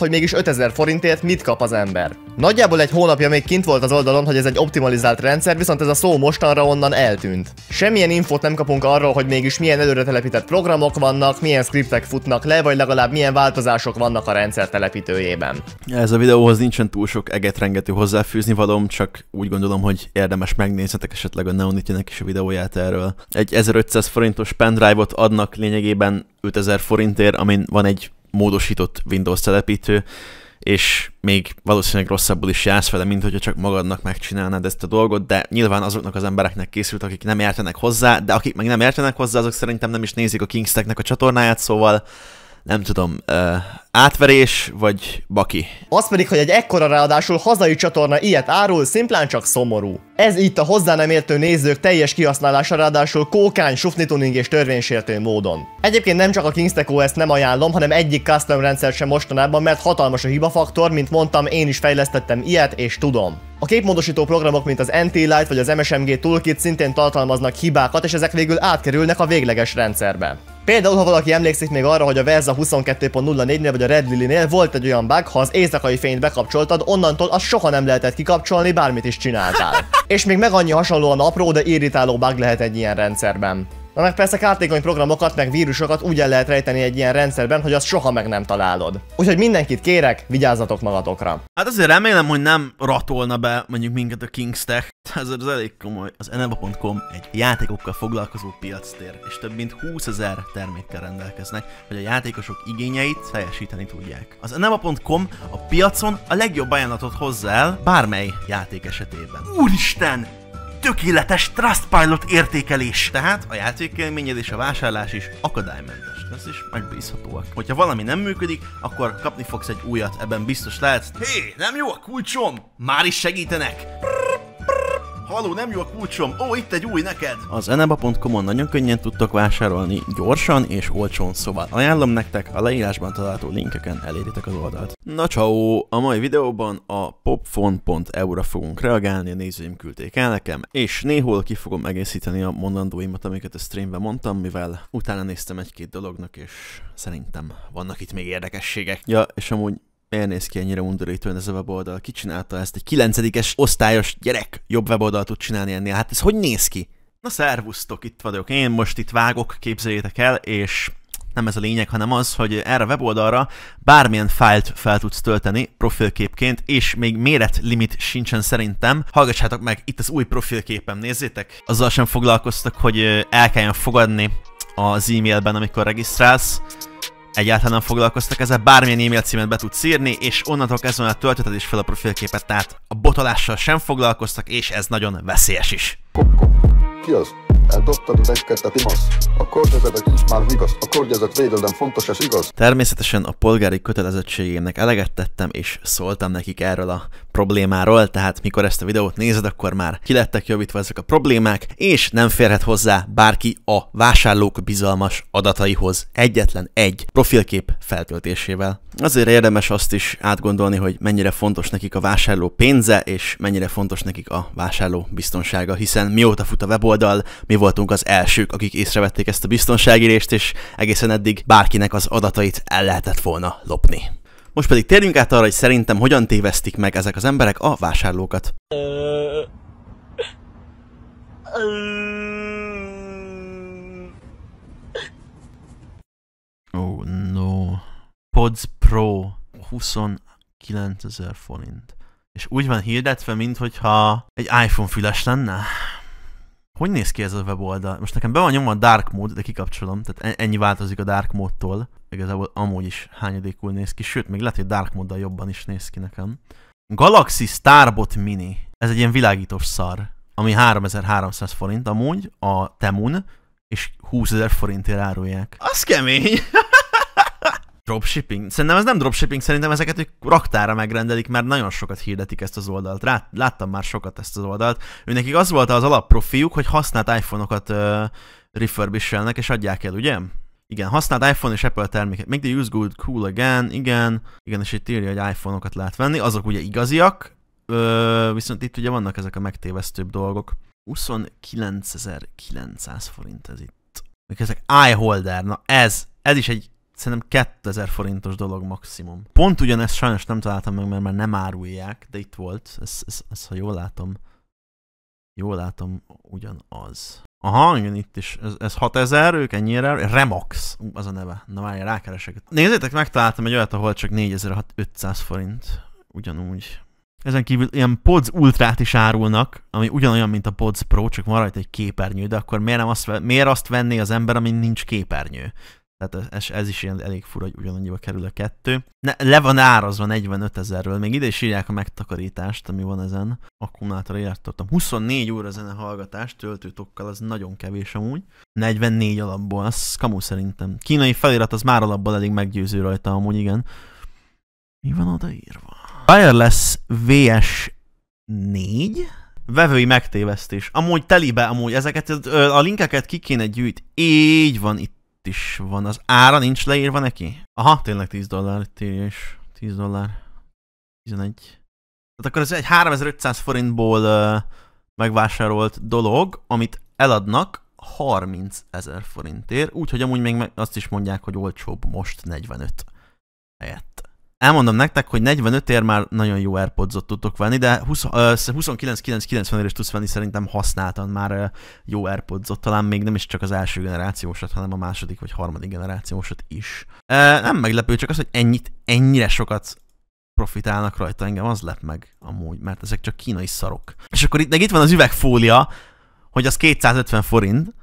hogy mégis 5000 forintért mit kap az ember. Nagyjából egy hónapja még kint volt az oldalon, hogy ez egy optimalizált rendszer, viszont ez a szó mostanra onnan eltűnt. Semmilyen infót nem kapunk arról, hogy mégis milyen előre telepített programok vannak, milyen skriptek futnak le, vagy legalább milyen változások vannak a rendszer telepítőjében. Ez a videóhoz nincsen túl sok eget rengető hozzáfűzni valom, csak úgy gondolom, hogy érdemes megnézetek esetleg a Neonitjának is a videóját erről. Egy 1500 forintos pendrive-ot adnak lényegében 5000 forintért, amin van egy módosított Windows telepítő, és még valószínűleg rosszabbul is jársz vele, mint hogyha csak magadnak megcsinálnád ezt a dolgot, de nyilván azoknak az embereknek készült, akik nem értenek hozzá, de akik meg nem értenek hozzá, azok szerintem nem is nézik a Kingsteknek a csatornáját, szóval nem tudom, Átverés vagy baki? Az pedig, hogy egy ekkora ráadásul hazai csatorna ilyet árul, szimplán csak szomorú. Ez itt a hozzá nem értő nézők teljes kihasználása ráadásul kókány, sufnituning és törvénysértő módon. Egyébként nem csak a Kingstack OS-t nem ajánlom, hanem egyik custom rendszer sem mostanában, mert hatalmas a hibafaktor, mint mondtam, én is fejlesztettem ilyet és tudom. A képmódosító programok, mint az NT Light vagy az MSMG Toolkit szintén tartalmaznak hibákat, és ezek végül átkerülnek a végleges rendszerbe. Például, ha valaki emlékszik még arra, hogy a Verza 22.04-nél hogy a Red Lily-nél volt egy olyan bug, ha az éjszakai fényt bekapcsoltad, onnantól azt soha nem lehetett kikapcsolni, bármit is csináltál. És még meg annyi hasonlóan apró, de irritáló bug lehet egy ilyen rendszerben. Na meg persze kártékony programokat, meg vírusokat úgy el lehet rejteni egy ilyen rendszerben, hogy azt soha meg nem találod. Úgyhogy mindenkit kérek, vigyázzatok magatokra. Hát azért remélem, hogy nem ratolna be mondjuk minket a Kingstech. Ez az elég komoly. Az eneva.com egy játékokkal foglalkozó piactér, és több mint 20 ezer termékkel rendelkeznek, hogy a játékosok igényeit teljesíteni tudják. Az eneva.com a piacon a legjobb ajánlatot hozzá el bármely játék esetében. Úristen! tökéletes Trustpilot értékelés. Tehát a játékélményed és a vásárlás is akadálymentes lesz, és megbízhatóak. Hogyha valami nem működik, akkor kapni fogsz egy újat, ebben biztos lehetsz. Hé, hey, nem jó a kulcsom? Már is segítenek! Brrr. Haló, nem jó a kulcsom! Ó, itt egy új neked! Az eneba.com-on nagyon könnyen tudtok vásárolni, gyorsan és olcsón, szóval ajánlom nektek, a leírásban található linkeken eléritek az oldalt. Na csaó, a mai videóban a popfon.eu-ra fogunk reagálni, a nézőim küldték el nekem, és néhol ki fogom egészíteni a mondandóimat, amiket a streamben mondtam, mivel utána néztem egy-két dolognak, és szerintem vannak itt még érdekességek. Ja, és amúgy miért néz ki ennyire undorítóan ez a weboldal? Ki csinálta ezt? Egy kilencedikes osztályos gyerek jobb weboldalt tud csinálni ennél. Hát ez hogy néz ki? Na szervusztok, itt vagyok. Én most itt vágok, képzeljétek el, és nem ez a lényeg, hanem az, hogy erre a weboldalra bármilyen fájlt fel tudsz tölteni profilképként, és még méret limit sincsen szerintem. Hallgassátok meg, itt az új profilképem, nézzétek! Azzal sem foglalkoztak, hogy el kelljen fogadni az e-mailben, amikor regisztrálsz. Egyáltalán nem foglalkoztak ezzel, bármilyen e-mail címet be tudsz írni, és onnantól kezdve a töltöted is fel a profilképet, tehát a botolással sem foglalkoztak, és ez nagyon veszélyes is. Ki az? Eldobtad az egyketet, imasz? A környezetet is már vigaszt. a kordezet védelem fontos ez igaz. Természetesen a polgári kötelezettségének eleget tettem, és szóltam nekik erről a problémáról, tehát mikor ezt a videót nézed, akkor már kilettek javítva ezek a problémák, és nem férhet hozzá bárki a vásárlók bizalmas adataihoz egyetlen egy profilkép feltöltésével. Azért érdemes azt is átgondolni, hogy mennyire fontos nekik a vásárló pénze, és mennyire fontos nekik a vásárló biztonsága, hiszen mióta fut a weboldal, mi voltunk az elsők, akik észrevették ezt a biztonságírést, és egészen eddig bárkinek az adatait el lehetett volna lopni. Most pedig térjünk át arra, hogy szerintem hogyan tévesztik meg ezek az emberek a vásárlókat. Oh no. Pods Pro 29 ezer forint. És úgy van hirdetve, mintha egy iPhone füles lenne hogy néz ki ez a weboldal? Most nekem be van nyomva a dark mode, de kikapcsolom, tehát ennyi változik a dark mode-tól. Igazából amúgy is hányadékul néz ki, sőt, még lehet, hogy dark mode jobban is néz ki nekem. Galaxy Starbot Mini. Ez egy ilyen világítós szar, ami 3300 forint amúgy a Temun, és 20 ezer forintért árulják. Az kemény! Dropshipping? Szerintem ez nem dropshipping, szerintem ezeket ők raktára megrendelik, mert nagyon sokat hirdetik ezt az oldalt. Rá, láttam már sokat ezt az oldalt. Őnekik az volt az alapprofiuk, hogy használt iPhone-okat uh, refurbishelnek és adják el, ugye? Igen, használt iPhone és Apple terméket. Make the use good cool again, igen. Igen, és itt írja, hogy iPhone-okat lehet venni. Azok ugye igaziak, uh, viszont itt ugye vannak ezek a megtévesztőbb dolgok. 29.900 forint ez itt. Még ezek iHolder, na ez, ez is egy szerintem 2000 forintos dolog maximum. Pont ugyanezt sajnos nem találtam meg, mert már nem árulják, de itt volt, ez, ez, ez ha jól látom, jól látom, ugyanaz. Aha, igen, itt is. Ez, ez 6000, ők ennyire. Remax, az a neve. Na várjál, rákeresek. Nézzétek, megtaláltam egy olyat, ahol csak 4500 forint. Ugyanúgy. Ezen kívül ilyen Pods Ultrát is árulnak, ami ugyanolyan, mint a Pods Pro, csak van rajta egy képernyő, de akkor miért, nem azt, miért azt venné az ember, amin nincs képernyő? Tehát ez, ez is ilyen elég fura, hogy ugyanannyiba kerül a kettő. Ne, le van árazva 45 ezerről, még ide is írják a megtakarítást, ami van ezen. Akkumulátor tartom. 24 óra zene hallgatás töltőtokkal, az nagyon kevés amúgy. 44 alapból, az kamu szerintem. Kínai felirat az már alapból elég meggyőző rajta amúgy, igen. Mi van odaírva? Wireless VS4? vevői megtévesztés. Amúgy telibe, amúgy ezeket, a linkeket ki kéne gyűjt. Így van, itt itt is van. Az ára nincs leírva neki? Aha, tényleg 10 dollár, itt írja is. 10 dollár. 11. Tehát akkor ez egy 3500 forintból uh, megvásárolt dolog, amit eladnak 30 ezer forintért, úgyhogy amúgy még azt is mondják, hogy olcsóbb most 45 helyett. Elmondom nektek, hogy 45 ér már nagyon jó airpods tudtok venni, de 29.990 is tudsz venni szerintem használtan már jó airpods talán még nem is csak az első generációsat, hanem a második vagy harmadik generációsat is. Nem meglepő, csak az, hogy ennyit, ennyire sokat profitálnak rajta, engem az lep meg amúgy, mert ezek csak kínai szarok. És akkor itt, meg itt van az üvegfólia, hogy az 250 forint.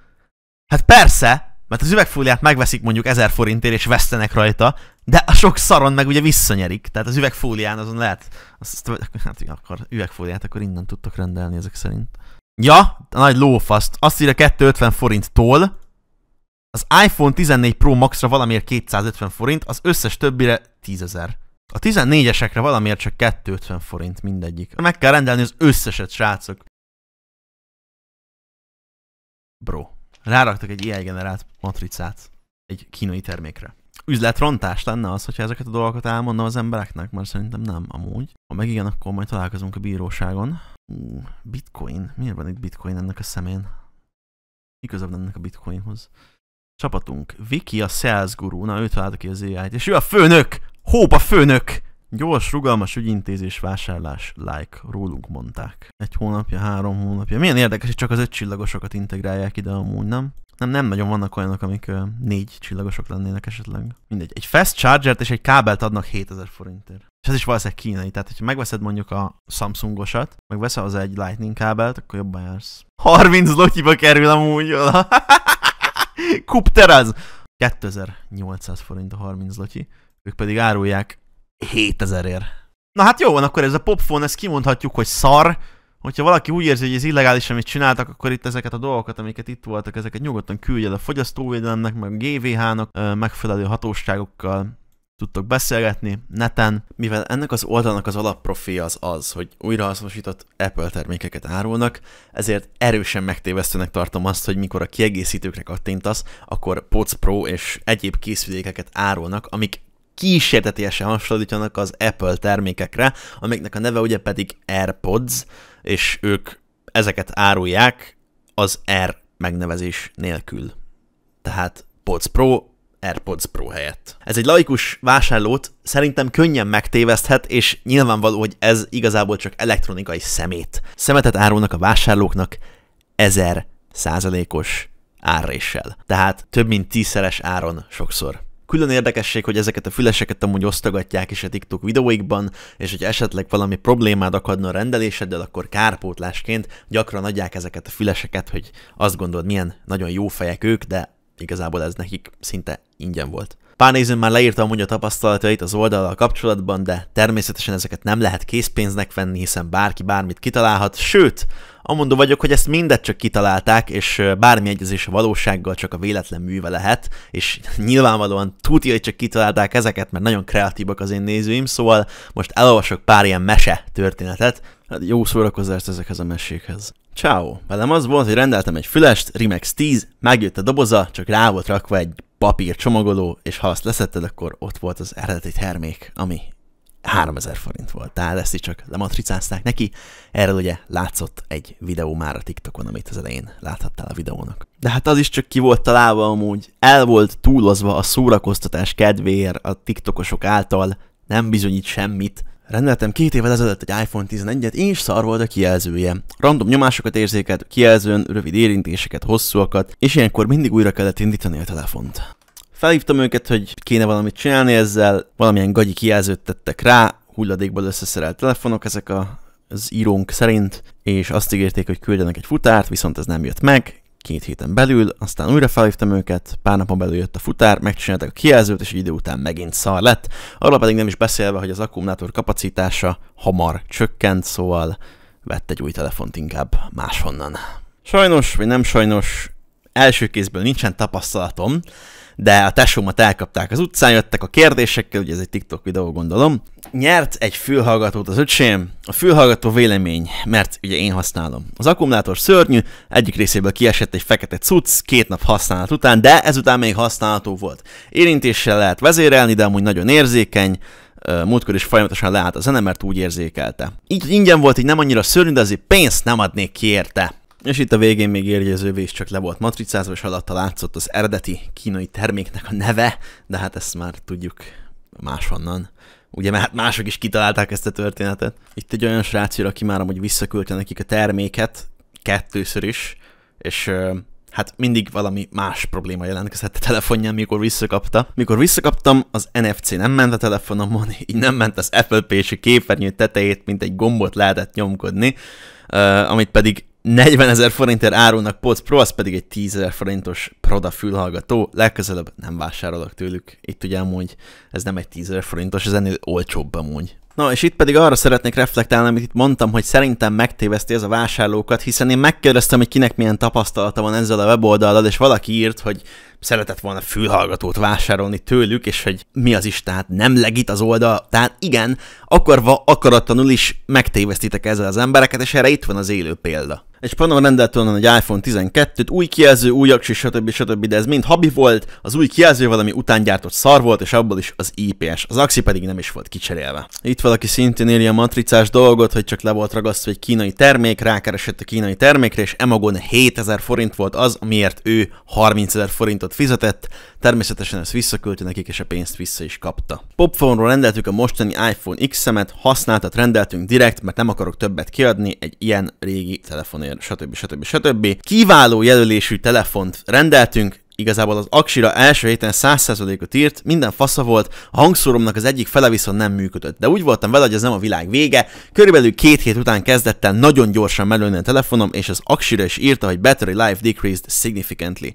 Hát persze, mert az üvegfóliát megveszik mondjuk 1000 forintért, és vesztenek rajta, de a sok szaron meg ugye visszanyerik. Tehát az üvegfólián azon lehet... Azt, hát akkor üvegfóliát akkor innen tudtok rendelni ezek szerint. Ja, a nagy lófaszt. Azt írja 250 forinttól, az iPhone 14 Pro Max-ra valamiért 250 forint, az összes többire 10 ezer. A 14-esekre valamiért csak 250 forint mindegyik. Meg kell rendelni az összeset, srácok. Bro ráraktak egy AI generált matricát egy kínai termékre. Üzletrontás lenne az, hogyha ezeket a dolgokat elmondom az embereknek, mert szerintem nem amúgy. Ha meg igen, akkor majd találkozunk a bíróságon. Ú, bitcoin. Miért van itt bitcoin ennek a szemén? Mi ennek a bitcoinhoz? Csapatunk. Viki a sales guru. Na, ő találta ki az AI-t. És ő a főnök! a főnök! Gyors, rugalmas ügyintézés, vásárlás, like, rólunk mondták. Egy hónapja, három hónapja. Milyen érdekes, hogy csak az öt csillagosokat integrálják ide amúgy, nem? Nem, nem nagyon vannak olyanok, amik uh, négy csillagosok lennének esetleg. Mindegy. Egy fast charger-t és egy kábelt adnak 7000 forintért. És ez is valószínűleg kínai. Tehát, hogyha megveszed mondjuk a Samsungosat, meg veszel az egy lightning kábelt, akkor jobban jársz. 30 lotyiba kerül amúgy. Kupter az! 2800 forint a 30 lotyi. Ők pedig árulják 7000 ér. Na hát jó van, akkor ez a popfon, ezt kimondhatjuk, hogy szar, hogyha valaki úgy érzi, hogy ez illegális, amit csináltak, akkor itt ezeket a dolgokat, amiket itt voltak, ezeket nyugodtan küldje a fogyasztóvédelemnek, meg a GVH-nak, megfelelő hatóságokkal tudtok beszélgetni neten. Mivel ennek az oldalnak az alapprofi az az, hogy újrahasznosított Apple termékeket árulnak, ezért erősen megtévesztőnek tartom azt, hogy mikor a kiegészítőkre kattintasz, akkor Pods Pro és egyéb készülékeket árulnak, amik kísértetiesen hasonlítanak az Apple termékekre, amiknek a neve ugye pedig AirPods, és ők ezeket árulják az Air megnevezés nélkül. Tehát Pods Pro, AirPods Pro helyett. Ez egy laikus vásárlót szerintem könnyen megtéveszthet, és nyilvánvaló, hogy ez igazából csak elektronikai szemét. Szemetet árulnak a vásárlóknak 1000 százalékos árréssel. Tehát több mint tízszeres áron sokszor. Külön érdekesség, hogy ezeket a füleseket amúgy osztogatják is a TikTok videóikban, és hogy esetleg valami problémád akadna a rendeléseddel, akkor kárpótlásként gyakran adják ezeket a füleseket, hogy azt gondolod, milyen nagyon jó fejek ők, de igazából ez nekik szinte ingyen volt. Pár nézőn már leírta amúgy a tapasztalatait az oldalal kapcsolatban, de természetesen ezeket nem lehet készpénznek venni, hiszen bárki bármit kitalálhat, sőt, Amondó vagyok, hogy ezt mindet csak kitalálták, és bármi egyezés a valósággal csak a véletlen műve lehet, és nyilvánvalóan tudja, hogy csak kitalálták ezeket, mert nagyon kreatívak az én nézőim, szóval most elolvasok pár ilyen mese történetet, Hát jó szórakozást ezekhez a mesékhez. Ciao. Velem az volt, hogy rendeltem egy fülest, Remax 10, megjött a doboza, csak rá volt rakva egy papír csomagoló, és ha azt leszetted, akkor ott volt az eredeti termék, ami 3000 forint volt, tehát ezt is csak lematricázták neki. Erről ugye látszott egy videó már a TikTokon, amit az elején láthattál a videónak. De hát az is csak ki volt találva amúgy, el volt túlozva a szórakoztatás kedvéért a TikTokosok által, nem bizonyít semmit, Rendeltem két évvel ezelőtt egy iPhone 11-et, és szar volt a kijelzője. Random nyomásokat érzékelt kijelzőn, rövid érintéseket, hosszúakat, és ilyenkor mindig újra kellett indítani a telefont. Felhívtam őket, hogy kéne valamit csinálni ezzel, valamilyen gagyi kijelzőt tettek rá, hulladékból összeszerelt telefonok ezek a, az írónk szerint, és azt ígérték, hogy küldenek egy futárt, viszont ez nem jött meg, két héten belül, aztán újra felhívtam őket, pár napon belül jött a futár, megcsinálták a kijelzőt, és idő után megint szar lett. Arra pedig nem is beszélve, hogy az akkumulátor kapacitása hamar csökkent, szóval vett egy új telefont inkább máshonnan. Sajnos, vagy nem sajnos, első kézből nincsen tapasztalatom, de a tesómat elkapták az utcán, jöttek a kérdésekkel, ugye ez egy TikTok videó, gondolom. Nyert egy fülhallgatót az öcsém, a fülhallgató vélemény, mert ugye én használom. Az akkumulátor szörnyű, egyik részéből kiesett egy fekete cucc két nap használat után, de ezután még használható volt. Érintéssel lehet vezérelni, de amúgy nagyon érzékeny, múltkor is folyamatosan leállt a zene, mert úgy érzékelte. Így ingyen volt, így nem annyira szörnyű, de azért pénzt nem adnék ki érte. És itt a végén még érjezővé is csak le volt matricázva, és alatta látszott az eredeti kínai terméknek a neve, de hát ezt már tudjuk máshonnan. Ugye mert mások is kitalálták ezt a történetet. Itt egy olyan srác aki már amúgy visszaküldte nekik a terméket, kettőször is, és hát mindig valami más probléma jelentkezett a telefonján, mikor visszakapta. Mikor visszakaptam, az NFC nem ment a telefonomon, így nem ment az Apple Pay-s képernyő tetejét, mint egy gombot lehetett nyomkodni, amit pedig 40 ezer forintért árulnak Pods Pro, az pedig egy 10 ezer forintos Proda fülhallgató. Legközelebb nem vásárolok tőlük. Itt ugye amúgy ez nem egy 10 ezer forintos, ez ennél olcsóbb amúgy. Na, és itt pedig arra szeretnék reflektálni, amit itt mondtam, hogy szerintem megtéveszti ez a vásárlókat, hiszen én megkérdeztem, hogy kinek milyen tapasztalata van ezzel a weboldallal, és valaki írt, hogy szeretett volna fülhallgatót vásárolni tőlük, és hogy mi az is, tehát nem legit az oldal. Tehát igen, akarva, akaratlanul is megtévesztitek ezzel az embereket, és erre itt van az élő példa. Egy panel rendelt onnan egy iPhone 12-t, új kijelző, új aksi, stb. stb. De ez mind habi volt, az új kijelző valami utángyártott szar volt, és abból is az IPS, az axi pedig nem is volt kicserélve. Itt valaki szintén éli a matricás dolgot, hogy csak le volt ragasztva egy kínai termék, rákeresett a kínai termékre, és Emagon 7000 forint volt az, amiért ő 30 ezer forintot fizetett, természetesen ezt visszaküldte nekik, és a pénzt vissza is kapta. Popfonról rendeltük a mostani iPhone X-emet, használtat rendeltünk direkt, mert nem akarok többet kiadni egy ilyen régi telefonért. Pioneer, stb. stb. stb. Kiváló jelölésű telefont rendeltünk, igazából az aksira első héten 100%-ot írt, minden fasza volt, a hangszóromnak az egyik fele viszont nem működött. De úgy voltam vele, hogy ez nem a világ vége, körülbelül két hét után kezdett el nagyon gyorsan melőni a telefonom, és az aksira is írta, hogy battery life decreased significantly.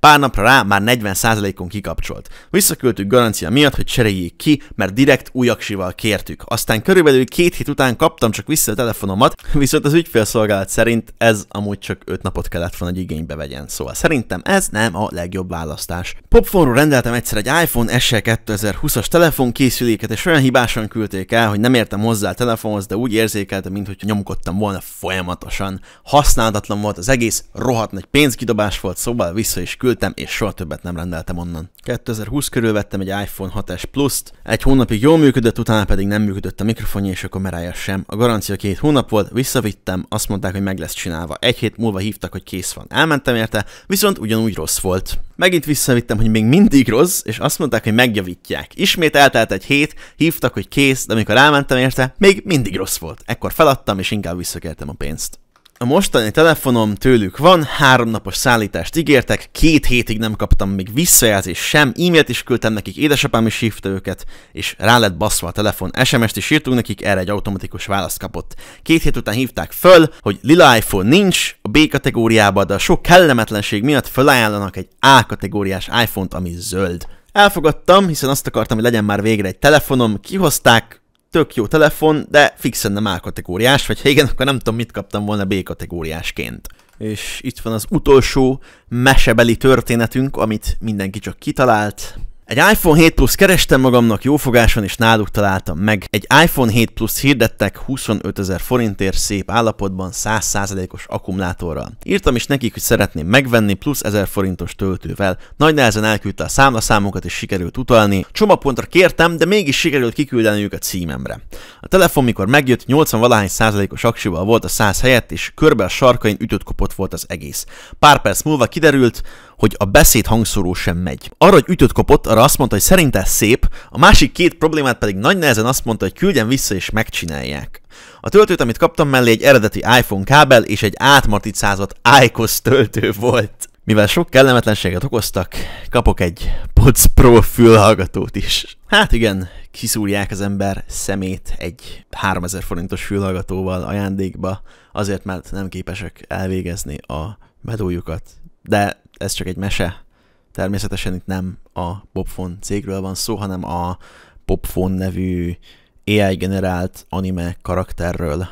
Pár napra rá már 40%-on kikapcsolt. Visszaküldtük garancia miatt, hogy cseréljék ki, mert direkt új aksival kértük. Aztán körülbelül két hét után kaptam csak vissza a telefonomat, viszont az ügyfélszolgálat szerint ez amúgy csak 5 napot kellett volna, hogy igénybe vegyen. Szóval szerintem ez nem a leg legjobb választás. Popforról rendeltem egyszer egy iPhone SE 2020-as telefonkészüléket, és olyan hibásan küldték el, hogy nem értem hozzá a telefonhoz, de úgy érzékeltem, mintha nyomkodtam volna folyamatosan. Használatlan volt az egész, rohadt nagy pénzkidobás volt, szóval vissza is küldtem, és soha többet nem rendeltem onnan. 2020 körül vettem egy iPhone 6S Plus-t, egy hónapig jól működött, utána pedig nem működött a mikrofonja és a kamerája sem. A garancia két hónap volt, visszavittem, azt mondták, hogy meg lesz csinálva. Egy hét múlva hívtak, hogy kész van. Elmentem érte, viszont ugyanúgy rossz volt. Megint visszavittem, hogy még mindig rossz, és azt mondták, hogy megjavítják. Ismét eltelt egy hét, hívtak, hogy kész, de amikor elmentem érte, még mindig rossz volt. Ekkor feladtam, és inkább visszakértem a pénzt. A mostani telefonom tőlük van, három napos szállítást ígértek, két hétig nem kaptam még visszajelzést sem, e-mailt is küldtem nekik, édesapám is hívta őket, és rá lett baszva a telefon, SMS-t is írtunk nekik, erre egy automatikus választ kapott. Két hét után hívták föl, hogy lila iPhone nincs a B kategóriában de a sok kellemetlenség miatt felajánlanak egy A kategóriás iPhone-t, ami zöld. Elfogadtam, hiszen azt akartam, hogy legyen már végre egy telefonom, kihozták, tök jó telefon, de fixen nem A kategóriás, vagy ha igen, akkor nem tudom, mit kaptam volna B kategóriásként. És itt van az utolsó mesebeli történetünk, amit mindenki csak kitalált, egy iPhone 7 Plus kerestem magamnak jófogáson, és náluk találtam meg. Egy iPhone 7 Plus hirdettek 25 ezer forintért szép állapotban 100%-os akkumulátorral. Írtam is nekik, hogy szeretném megvenni plusz 1000 forintos töltővel. Nagy nehezen elküldte a számlaszámokat, és sikerült utalni. Csomagpontra kértem, de mégis sikerült kiküldeni őket címemre. A telefon, mikor megjött, 80 valahány százalékos aksival volt a 100 helyett, és körbe a sarkain ütött kopott volt az egész. Pár perc múlva kiderült, hogy a beszéd hangszóró sem megy. Arra, hogy ütött kapott, arra azt mondta, hogy szerinte szép, a másik két problémát pedig nagy nehezen azt mondta, hogy küldjen vissza és megcsinálják. A töltőt, amit kaptam mellé, egy eredeti iPhone kábel és egy átmarticázott iCos töltő volt. Mivel sok kellemetlenséget okoztak, kapok egy Pods Pro fülhallgatót is. Hát igen, kiszúrják az ember szemét egy 3000 forintos fülhallgatóval ajándékba, azért mert nem képesek elvégezni a medójukat. De ez csak egy mese. Természetesen itt nem a Popfon cégről van szó, hanem a Popfon nevű AI generált anime karakterről,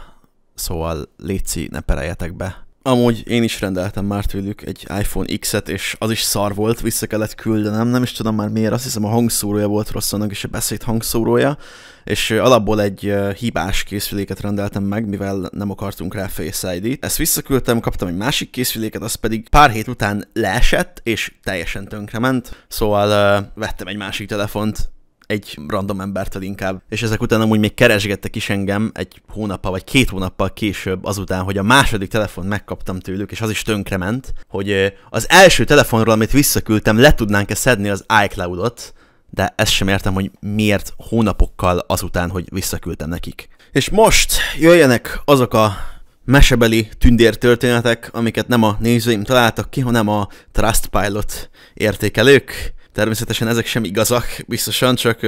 szóval létszi, ne pereljetek be. Amúgy én is rendeltem már tőlük egy iPhone X-et, és az is szar volt, vissza kellett küldenem, nem is tudom már miért, azt hiszem a hangszórója volt rossz, annak is a beszéd hangszórója, és alapból egy hibás készüléket rendeltem meg, mivel nem akartunk rá Face ID-t. Ezt visszaküldtem, kaptam egy másik készüléket, az pedig pár hét után leesett, és teljesen tönkrement, szóval uh, vettem egy másik telefont, egy random embertől inkább. És ezek után amúgy még keresgettek is engem egy hónappal vagy két hónappal később azután, hogy a második telefon megkaptam tőlük, és az is tönkrement, hogy az első telefonról, amit visszaküldtem, le tudnánk-e szedni az iCloud-ot, de ezt sem értem, hogy miért hónapokkal azután, hogy visszaküldtem nekik. És most jöjjenek azok a mesebeli tündér történetek, amiket nem a nézőim találtak ki, hanem a Trustpilot értékelők. Természetesen ezek sem igazak, biztosan csak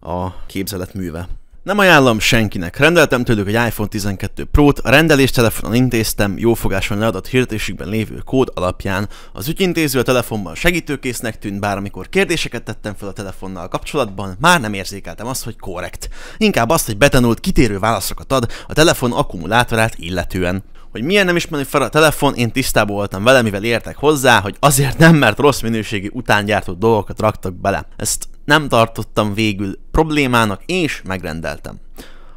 a képzelet műve. Nem ajánlom senkinek. Rendeltem tőlük egy iPhone 12 Pro-t, a rendelést telefonon intéztem, jófogáson leadott hirdetésükben lévő kód alapján. Az ügyintéző a telefonban segítőkésznek tűnt, bár amikor kérdéseket tettem fel a telefonnal a kapcsolatban, már nem érzékeltem azt, hogy korrekt. Inkább azt, hogy betanult kitérő válaszokat ad a telefon akkumulátorát illetően hogy milyen nem ismerni fel a telefon, én tisztában voltam vele, mivel értek hozzá, hogy azért nem, mert rossz minőségi utángyártó dolgokat raktak bele. Ezt nem tartottam végül problémának, és megrendeltem.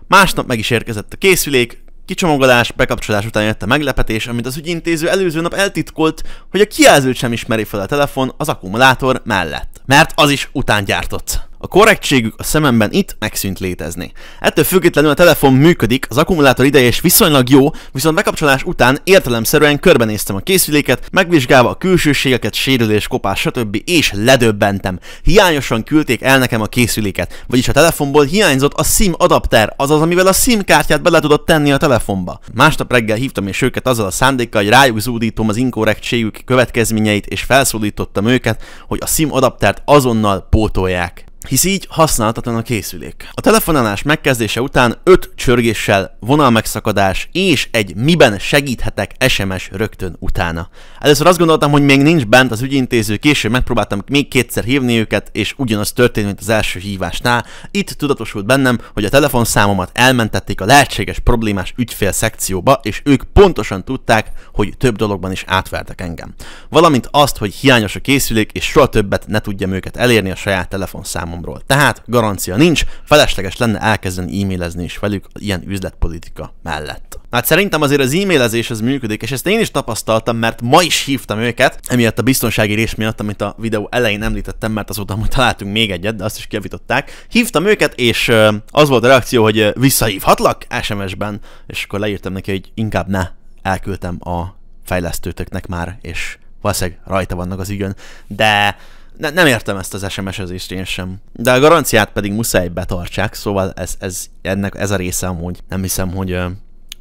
Másnap meg is érkezett a készülék, Kicsomagolás, bekapcsolás után jött a meglepetés, amit az ügyintéző előző nap eltitkolt, hogy a kijelzőt sem ismeri fel a telefon az akkumulátor mellett. Mert az is utángyártott. A korrektségük a szememben itt megszűnt létezni. Ettől függetlenül a telefon működik, az akkumulátor ideje is viszonylag jó, viszont bekapcsolás után értelemszerűen körbenéztem a készüléket, megvizsgálva a külsőségeket, sérülés, kopás, stb. és ledöbbentem. Hiányosan küldték el nekem a készüléket, vagyis a telefonból hiányzott a SIM adapter, azaz amivel a SIM kártyát bele tudott tenni a telefonba. Másnap reggel hívtam és őket azzal a szándékkal, hogy rájuk zúdítom az inkorrektségük következményeit, és felszólítottam őket, hogy a SIM adaptert azonnal pótolják hisz így használhatatlan a készülék. A telefonálás megkezdése után 5 csörgéssel vonalmegszakadás és egy miben segíthetek SMS rögtön utána. Először azt gondoltam, hogy még nincs bent az ügyintéző, később megpróbáltam még kétszer hívni őket, és ugyanaz történt, mint az első hívásnál. Itt tudatosult bennem, hogy a telefonszámomat elmentették a lehetséges problémás ügyfél szekcióba, és ők pontosan tudták, hogy több dologban is átvertek engem. Valamint azt, hogy hiányos a készülék, és soha többet ne tudjam őket elérni a saját telefonszámomat számomról. Tehát garancia nincs, felesleges lenne elkezdeni e-mailezni is velük ilyen üzletpolitika mellett. Hát szerintem azért az e-mailezés az működik, és ezt én is tapasztaltam, mert ma is hívtam őket, emiatt a biztonsági rés miatt, amit a videó elején említettem, mert azóta amúgy találtunk még egyet, de azt is kiavították. Hívtam őket, és az volt a reakció, hogy visszahívhatlak SMS-ben, és akkor leírtam neki, hogy inkább ne, elküldtem a fejlesztőtöknek már, és valószínűleg rajta vannak az ügyön, de ne, nem értem ezt az SMS-ezést én sem. De a garanciát pedig muszáj betartsák, szóval ez, ez, ennek, ez a része amúgy nem hiszem, hogy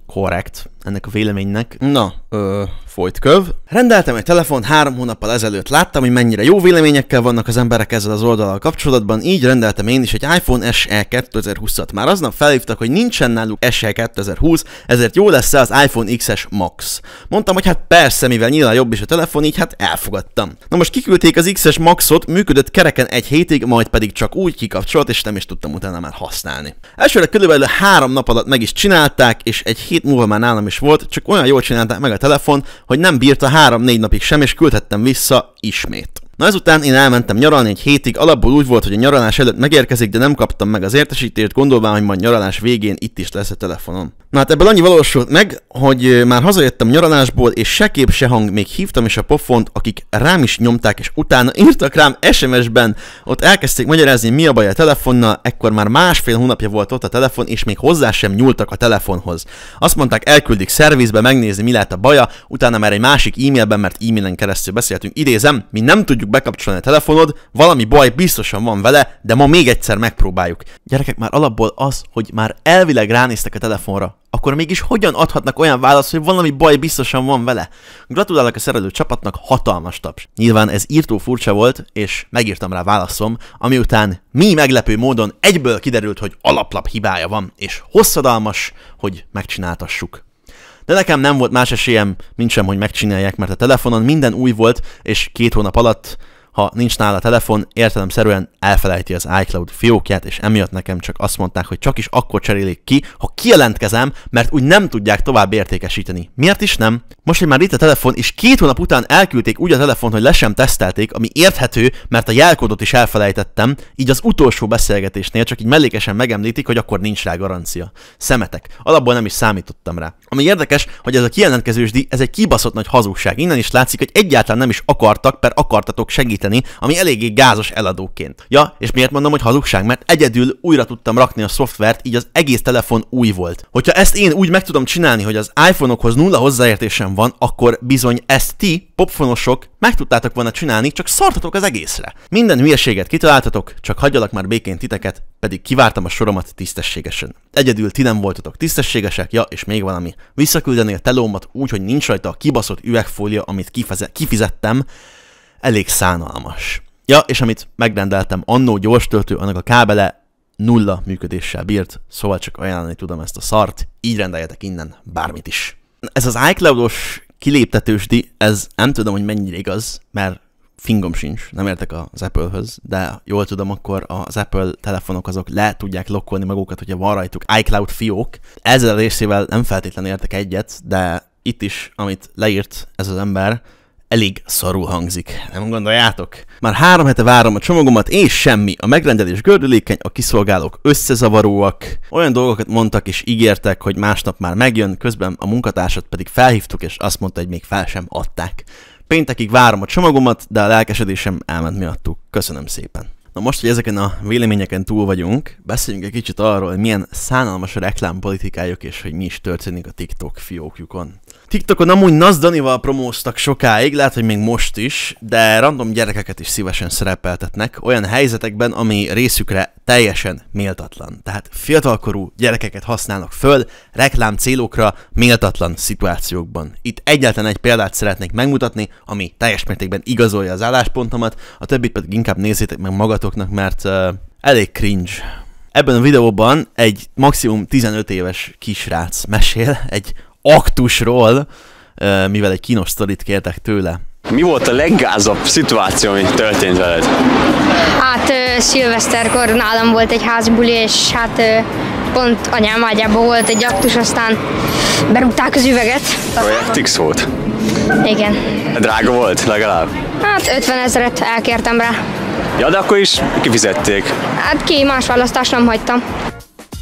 korrekt ennek a véleménynek. Na, ö, folyt köv. Rendeltem egy telefont, három hónappal ezelőtt láttam, hogy mennyire jó véleményekkel vannak az emberek ezzel az oldalal kapcsolatban, így rendeltem én is egy iPhone SE 2020-at. Már aznap felhívtak, hogy nincsen náluk SE 2020, ezért jó lesz az iPhone XS Max. Mondtam, hogy hát persze, mivel nyilván jobb is a telefon, így hát elfogadtam. Na most kiküldték az XS Maxot, működött kereken egy hétig, majd pedig csak úgy kikapcsolt, és nem is tudtam utána már használni. Elsőre körülbelül három nap alatt meg is csinálták, és egy hét múlva már nálam is volt, csak olyan jól csinálták meg a telefon, hogy nem bírta három-négy napig sem, és küldhettem vissza ismét. Na ezután én elmentem nyaralni egy hétig, alapból úgy volt, hogy a nyaralás előtt megérkezik, de nem kaptam meg az értesítést, gondolván, hogy majd nyaralás végén itt is lesz a telefonom. Na hát ebből annyi valósult meg, hogy már hazajöttem nyaralásból, és se kép, se hang, még hívtam is a pofont, akik rám is nyomták, és utána írtak rám SMS-ben, ott elkezdték magyarázni, mi a baj a telefonnal, ekkor már másfél hónapja volt ott a telefon, és még hozzá sem nyúltak a telefonhoz. Azt mondták, elküldik szervizbe megnézni, mi lehet a baja, utána már egy másik e-mailben, mert e-mailen keresztül beszéltünk, idézem, mi nem tudjuk bekapcsolni a telefonod, valami baj biztosan van vele, de ma még egyszer megpróbáljuk. Gyerekek, már alapból az, hogy már elvileg ránéztek a telefonra, akkor mégis hogyan adhatnak olyan választ, hogy valami baj biztosan van vele? Gratulálok a szerelő csapatnak, hatalmas taps. Nyilván ez írtó furcsa volt, és megírtam rá válaszom, ami után mi meglepő módon egyből kiderült, hogy alaplap hibája van, és hosszadalmas, hogy megcsináltassuk. De nekem nem volt más esélyem, mint sem, hogy megcsinálják, mert a telefonon minden új volt, és két hónap alatt ha nincs nála telefon, értelemszerűen elfelejti az iCloud fiókját, és emiatt nekem csak azt mondták, hogy csak is akkor cserélik ki, ha kijelentkezem, mert úgy nem tudják tovább értékesíteni. Miért is nem? Most, hogy már itt a telefon, és két hónap után elküldték úgy a telefon, hogy le sem tesztelték, ami érthető, mert a jelkódot is elfelejtettem, így az utolsó beszélgetésnél csak így mellékesen megemlítik, hogy akkor nincs rá garancia. Szemetek. Alapból nem is számítottam rá. Ami érdekes, hogy ez a kijelentkezős díj, ez egy kibaszott nagy hazugság. Innen is látszik, hogy egyáltalán nem is akartak, per akartatok segíteni segíteni, ami eléggé gázos eladóként. Ja, és miért mondom, hogy hazugság? Mert egyedül újra tudtam rakni a szoftvert, így az egész telefon új volt. Hogyha ezt én úgy meg tudom csinálni, hogy az iPhone-okhoz nulla hozzáértésem van, akkor bizony ezt ti, popfonosok, meg tudtátok volna csinálni, csak szartatok az egészre. Minden hülyeséget kitaláltatok, csak hagyjalak már békén titeket, pedig kivártam a soromat tisztességesen. Egyedül ti nem voltatok tisztességesek, ja, és még valami. visszaküldeni a telómat úgy, hogy nincs rajta a kibaszott üvegfólia, amit kifizettem, elég szánalmas. Ja, és amit megrendeltem, annó gyors töltő, annak a kábele nulla működéssel bírt, szóval csak ajánlani tudom ezt a szart, így rendeljetek innen bármit is. Ez az iCloud-os kiléptetősdi, ez nem tudom, hogy mennyire igaz, mert fingom sincs, nem értek az Apple-höz, de jól tudom, akkor az Apple telefonok azok le tudják lokkolni magukat, hogyha van rajtuk iCloud fiók. Ezzel a részével nem feltétlenül értek egyet, de itt is, amit leírt ez az ember, elég szarul hangzik, nem gondoljátok? Már három hete várom a csomagomat, és semmi. A megrendelés gördülékeny, a kiszolgálók összezavaróak. Olyan dolgokat mondtak és ígértek, hogy másnap már megjön, közben a munkatársat pedig felhívtuk, és azt mondta, hogy még fel sem adták. Péntekig várom a csomagomat, de a lelkesedésem elment miattuk. Köszönöm szépen. Na most, hogy ezeken a véleményeken túl vagyunk, beszéljünk egy kicsit arról, hogy milyen szánalmas a reklámpolitikájuk és hogy mi is történik a TikTok fiókjukon. TikTokon amúgy Nas Danival promóztak sokáig, lehet, hogy még most is, de random gyerekeket is szívesen szerepeltetnek olyan helyzetekben, ami részükre teljesen méltatlan. Tehát fiatalkorú gyerekeket használnak föl reklám célokra méltatlan szituációkban. Itt egyetlen egy példát szeretnék megmutatni, ami teljes mértékben igazolja az álláspontomat, a többit pedig inkább nézzétek meg magatoknak, mert uh, elég cringe. Ebben a videóban egy maximum 15 éves kisrác mesél egy aktusról, mivel egy kínos sztorit kértek tőle. Mi volt a leggázabb szituáció, ami történt veled? Hát szilveszterkor nálam volt egy házbuli, és hát pont anyám ágyában volt egy aktus, aztán berúgták az üveget. Projektix volt? Igen. Drága volt legalább? Hát 50 ezeret elkértem rá. Ja, de akkor is kifizették. Hát ki, más választást nem hagytam.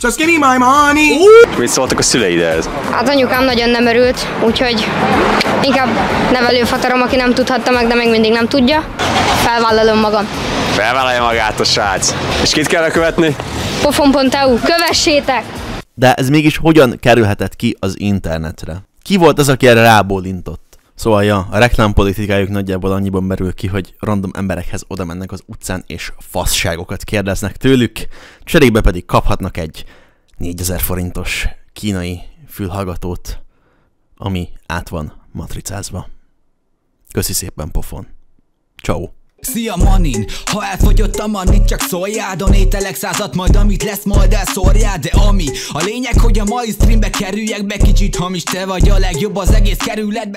Just give me my money! Mit szóltak a szüleid ez? Hát anyukám nagyon nem örült, úgyhogy inkább nevelőfatarom, aki nem tudhatta meg, de még mindig nem tudja. Felvállalom magam. Felvállalja magát a srác. És kit kell követni? Pofon.eu. Kövessétek! De ez mégis hogyan kerülhetett ki az internetre? Ki volt az, aki erre rábólintott? Szóval ja, a reklámpolitikájuk nagyjából annyiban merül ki, hogy random emberekhez oda mennek az utcán és fasságokat kérdeznek tőlük, cserébe pedig kaphatnak egy 4000 forintos kínai fülhallgatót, ami át van matricázva. Köszi szépen, pofon. Ciao. Szia manin, ha elfogyott a manit csak szóljál ételek százat majd amit lesz majd elszórjál De ami, a lényeg hogy a mai streambe kerüljek be Kicsit hamis te vagy a legjobb az egész kerületbe